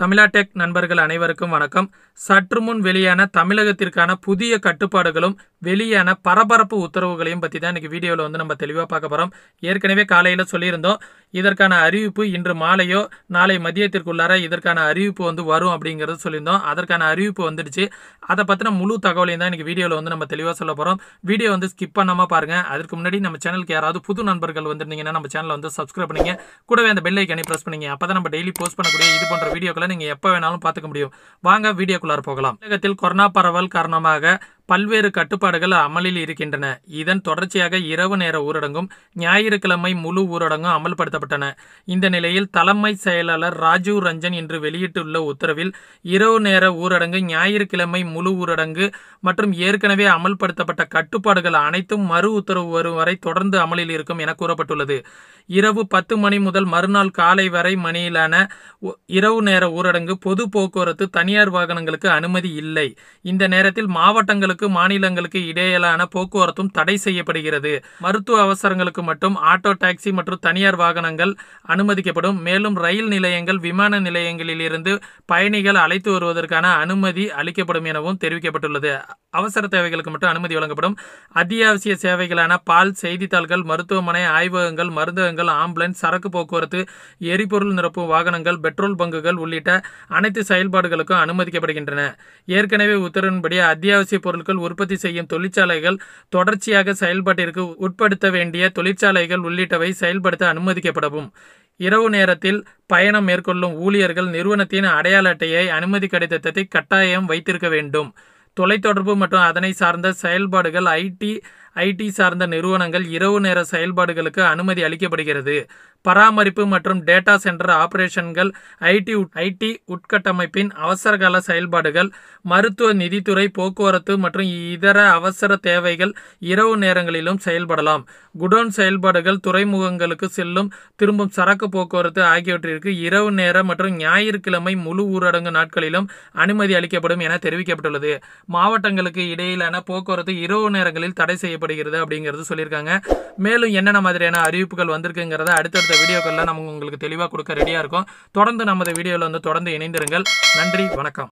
தமிழா டெக் நண்பர்கள் அனைவருக்கும் வணக்கம் சற்று முன் வெளியான தமிழகத்திற்கான புதிய கட்டுப்பாடுகளும் வெளியான பரபரப்பு உத்தரவுகளையும் பற்றி தான் இன்றைக்கி வீடியோவில் வந்து நம்ம தெளிவாக பார்க்க போகிறோம் ஏற்கனவே காலையில் சொல்லியிருந்தோம் இதற்கான அறிவிப்பு இன்று மாலையோ நாளை மதியத்திற்குள்ளார இதற்கான அறிவிப்பு வந்து வரும் அப்படிங்கிறது சொல்லியிருந்தோம் அதற்கான அறிவிப்பு வந்துடுச்சு அதை பற்றின முழு தகவலையும் தான் இன்றைக்கி வீடியோவில் வந்து நம்ம தெளிவாக சொல்ல போகிறோம் வீடியோ வந்து ஸ்கிப் பண்ணாமல் பாருங்கள் அதுக்கு முன்னாடி நம்ம சேனலுக்கு யாராவது புது நண்பர்கள் வந்துருந்தீங்கன்னா நம்ம சேனலை வந்து சப்ஸ்கிரைப் பண்ணிங்க கூடவே அந்த பெல் ஐக்கனை ப்ரெஸ் பண்ணிங்க அப்போ தான் நம்ம டெய்லி போஸ்ட் பண்ணக்கூடிய இது போன்ற வீடியோக்களை நீங்கள் எப்போ வேணாலும் பார்த்துக்க முடியும் வாங்க வீடியோக்குள்ளார போகலாம் உலகத்தில் கொரோனா பரவல் காரணமாக பல்வேறு கட்டுப்பாடுகள் அமலில் இருக்கின்றன இதன் தொடர்ச்சியாக இரவு நேர ஊரடங்கும் ஞாயிற்றுக்கிழமை முழு ஊரடங்கும் அமல்படுத்தப்பட்டன இந்த நிலையில் தலைமை செயலாளர் ராஜீவ் ரஞ்சன் இன்று வெளியிட்டுள்ள உத்தரவில் இரவு நேர ஊரடங்கு ஞாயிற்றுக்கிழமை முழு ஊரடங்கு மற்றும் ஏற்கனவே அமல்படுத்தப்பட்ட கட்டுப்பாடுகள் அனைத்தும் மறு உத்தரவு வரும் வரை தொடர்ந்து அமலில் இருக்கும் என கூறப்பட்டுள்ளது இரவு பத்து மணி முதல் மறுநாள் காலை வரை மணியிலான இரவு நேர ஊரடங்கு பொது போக்குவரத்து தனியார் வாகனங்களுக்கு அனுமதி இல்லை இந்த நேரத்தில் மாவட்டங்களுக்கு மாநிலங்களுக்கு மாநிலங்களுக்கு இடையிலான போக்குவரத்தும் தடை செய்யப்படுகிறது மருத்துவ அவசரங்களுக்கு மட்டும் ஆட்டோ டாக்ஸி மற்றும் தனியார் வாகனங்கள் அனுமதிக்கப்படும் மேலும் ரயில் நிலையங்கள் விமான நிலையங்களிலிருந்து பயணிகள் அழைத்து வருவதற்கான அனுமதி அளிக்கப்படும் எனவும் தெரிவிக்கப்பட்டுள்ளது அவசர தேவைகளுக்கு மட்டும் அனுமதி வழங்கப்படும் அத்தியாவசிய சேவைகளான பால் செய்தித்தாள்கள் மருத்துவமனை ஆய்வகங்கள் மருந்தகங்கள் ஆம்புலன்ஸ் சரக்கு போக்குவரத்து எரிபொருள் நிரப்பும் வாகனங்கள் பெட்ரோல் பங்குகள் உள்ளிட்ட அனைத்து செயல்பாடுகளுக்கும் அனுமதிக்கப்படுகின்றன ஏற்கனவே உத்தரவின்படி அத்தியாவசிய பொருட்கள் உற்பத்தி செய்யும் தொழிற்சாலைகள் தொடர்ச்சியாக செயல்பாட்டிற்கு உட்படுத்த வேண்டிய தொழிற்சாலைகள் உள்ளிட்டவை செயல்படுத்த அனுமதிக்கப்படவும் இரவு நேரத்தில் பயணம் மேற்கொள்ளும் ஊழியர்கள் நிறுவனத்தின் அடையாள அட்டையை அனுமதி கடிதத்தை கட்டாயம் வைத்திருக்க வேண்டும் தொலைத்தொடர்பு மற்றும் அதனை சார்ந்த செயல்பாடுகள் ஐடி ஐடி சார்ந்த நிறுவனங்கள் இரவு நேர செயல்பாடுகளுக்கு அனுமதி அளிக்கப்படுகிறது பராமரிப்பு மற்றும் டேட்டா சென்டர் ஆபரேஷன்கள் ஐடி ஐடி உட்கட்டமைப்பின் அவசரகால செயல்பாடுகள் மருத்துவ நிதித்துறை போக்குவரத்து மற்றும் இதர அவசர தேவைகள் இரவு நேரங்களிலும் செயல்படலாம் குடோன் செயல்பாடுகள் துறைமுகங்களுக்கு செல்லும் திரும்பும் சரக்கு போக்குவரத்து ஆகியவற்றிற்கு இரவு நேர மற்றும் ஞாயிற்றுக்கிழமை முழு ஊரடங்கு நாட்களிலும் அனுமதி அளிக்கப்படும் என தெரிவிக்கப்பட்டுள்ளது மாவட்டங்களுக்கு இடையிலான போக்குவரத்து இரவு நேரங்களில் தடை செய்யப்படும் தேவைப்படுகிறது அப்படிங்கிறது சொல்லியிருக்காங்க மேலும் என்னென்ன மாதிரியான அறிவிப்புகள் வந்திருக்குங்கிறத அடுத்தடுத்த வீடியோக்கள்லாம் நம்ம உங்களுக்கு தெளிவாக கொடுக்க ரெடியாக இருக்கும் தொடர்ந்து நமது வீடியோவில் வந்து தொடர்ந்து இணைந்திருங்கள் நன்றி வணக்கம்